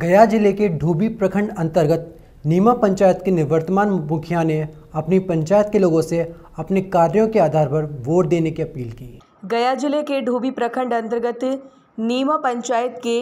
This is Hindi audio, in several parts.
गया जिले के ढूबी प्रखंड अंतर्गत नीमा पंचायत के निवर्तमान मुखिया ने अपनी पंचायत के लोगों से अपने कार्यों के आधार पर वोट देने की अपील की गया जिले के ढूबी प्रखंड अंतर्गत नीमा पंचायत के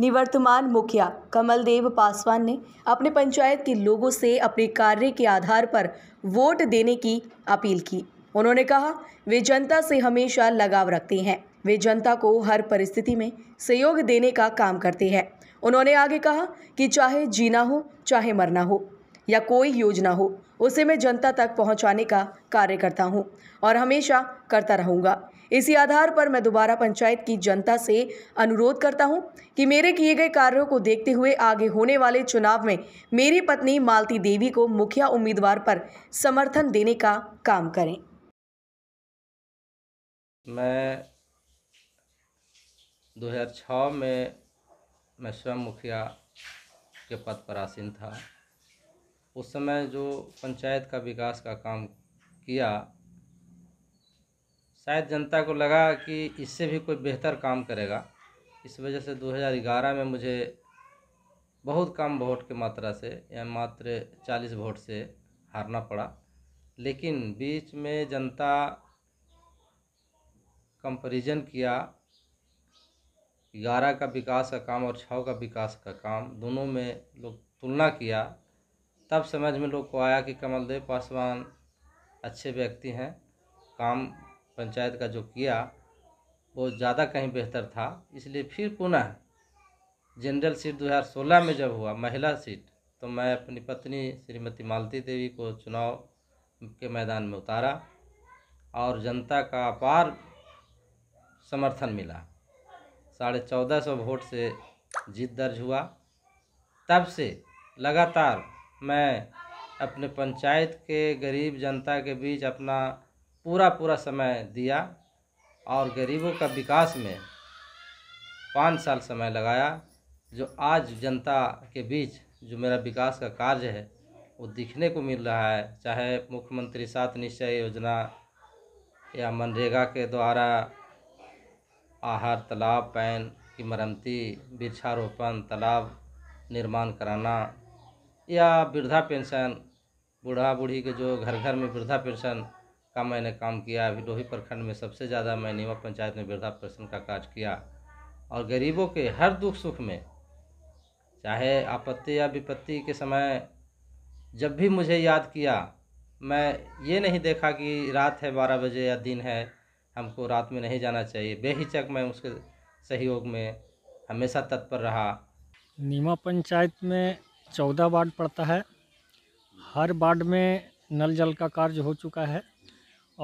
निवर्तमान मुखिया कमलदेव पासवान ने अपने पंचायत के लोगों से अपने कार्य के आधार पर वोट देने की अपील की उन्होंने कहा वे जनता से हमेशा लगाव रखते हैं वे जनता को हर परिस्थिति में सहयोग देने का काम करते हैं उन्होंने आगे कहा कि चाहे जीना हो चाहे मरना हो या कोई योजना हो उसे मैं जनता तक पहुंचाने का कार्य करता हूं और हमेशा करता रहूंगा इसी आधार पर मैं दोबारा पंचायत की जनता से अनुरोध करता हूं कि मेरे किए गए कार्यों को देखते हुए आगे होने वाले चुनाव में मेरी पत्नी मालती देवी को मुखिया उम्मीदवार पर समर्थन देने का काम करें मैं 2006 में मैं स्वयं मुखिया के पद पर आसीन था उस समय जो पंचायत का विकास का काम किया शायद जनता को लगा कि इससे भी कोई बेहतर काम करेगा इस वजह से 2011 में मुझे बहुत कम वोट की मात्रा से या मात्र 40 वोट से हारना पड़ा लेकिन बीच में जनता कंपैरिजन किया ग्यारह का विकास का काम और छः का विकास का काम दोनों में लोग तुलना किया तब समझ में लोग को आया कि कमलदेव पासवान अच्छे व्यक्ति हैं काम पंचायत का जो किया वो ज़्यादा कहीं बेहतर था इसलिए फिर पुनः जनरल सीट 2016 में जब हुआ महिला सीट तो मैं अपनी पत्नी श्रीमती मालती देवी को चुनाव के मैदान में उतारा और जनता का अपार समर्थन मिला साढ़े चौदह सौ वोट से जीत दर्ज हुआ तब से लगातार मैं अपने पंचायत के गरीब जनता के बीच अपना पूरा पूरा समय दिया और गरीबों का विकास में पाँच साल समय लगाया जो आज जनता के बीच जो मेरा विकास का कार्य है वो दिखने को मिल रहा है चाहे मुख्यमंत्री सात निश्चय योजना या मनरेगा के द्वारा आहार तालाब पैन की मरम्मती वृक्षारोपण तालाब निर्माण कराना या वृद्धा पेंशन बूढ़ा बूढ़ी के जो घर घर में वृद्धा पेंशन का मैंने काम किया अभी डोही प्रखंड में सबसे ज़्यादा मैं नीवा पंचायत में वृद्धा पेंशन का काज किया और गरीबों के हर दुख सुख में चाहे आपत्ति या विपत्ति के समय जब भी मुझे याद किया मैं ये नहीं देखा कि रात है बारह बजे या दिन है हमको रात में नहीं जाना चाहिए बेहिचक मैं उसके सहयोग में हमेशा तत्पर रहा नीमा पंचायत में चौदह वार्ड पड़ता है हर वार्ड में नल जल का कार्य हो चुका है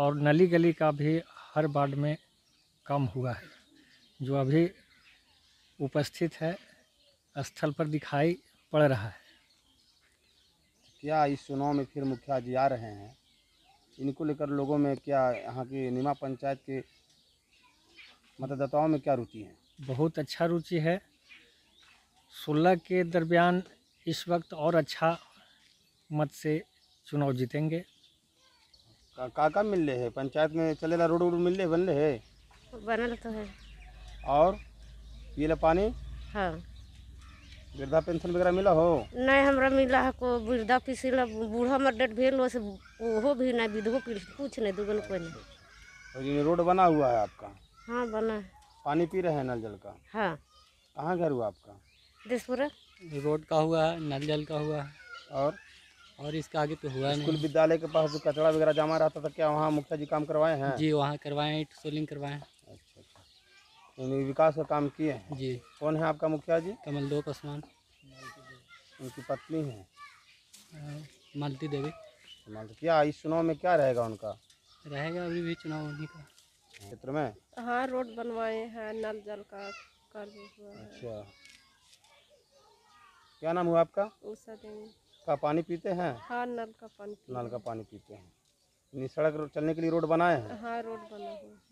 और नली गली का भी हर वार्ड में काम हुआ है जो अभी उपस्थित है स्थल पर दिखाई पड़ रहा है क्या इस चुनाव में फिर मुखिया जी आ रहे हैं इनको लेकर लोगों में क्या यहाँ की निमा पंचायत के मतदाताओं में क्या रुचि है बहुत अच्छा रुचि है सोलह के दरमियान इस वक्त और अच्छा मत से चुनाव जीतेंगे का का, का मिल रहे है पंचायत में चले ला रोड वोड मिल रहे बन रहे है बनल तो है और पीला पानी हाँ वृद्धा पेंशन वगैरह मिला हो नहीं हमरा मिला को वृद्धा पिसिला बूढ़ा मर डेट भेल से ओहो भी नहीं विधवो कुछ नहीं दुगन कोई नहीं और ये रोड बना हुआ है आपका हाँ बना है पानी पी रहे हैं नल जल का हाँ कहाँ घर हुआ आपका देशपुरा रोड का हुआ है नल जल का हुआ है और और इसके आगे तो हुआ स्कूल विद्यालय के पास जो कचरा वगैरह जमा रहता था क्या वहाँ मुखिया जी काम करवाए हैं जी वहाँ करवाए हैं सोलिंग करवाए हैं यानी विकास का काम किए हैं जी कौन है आपका मुखिया जी कमल दो पासवान उनकी पत्नी है मालती देवी मालती क्या इस चुनाव में क्या रहेगा उनका रहेगा अभी भी चुनाव उन्हीं का क्षेत्र में हाँ रोड बनवाए हैं नल जल का कर अच्छा क्या नाम हुआ आपका उषा देवी का पानी पीते हैं हाँ नल का पानी नल का पानी पीते हैं सड़क चलने के लिए रोड बनाए हैं हाँ रोड बना हुआ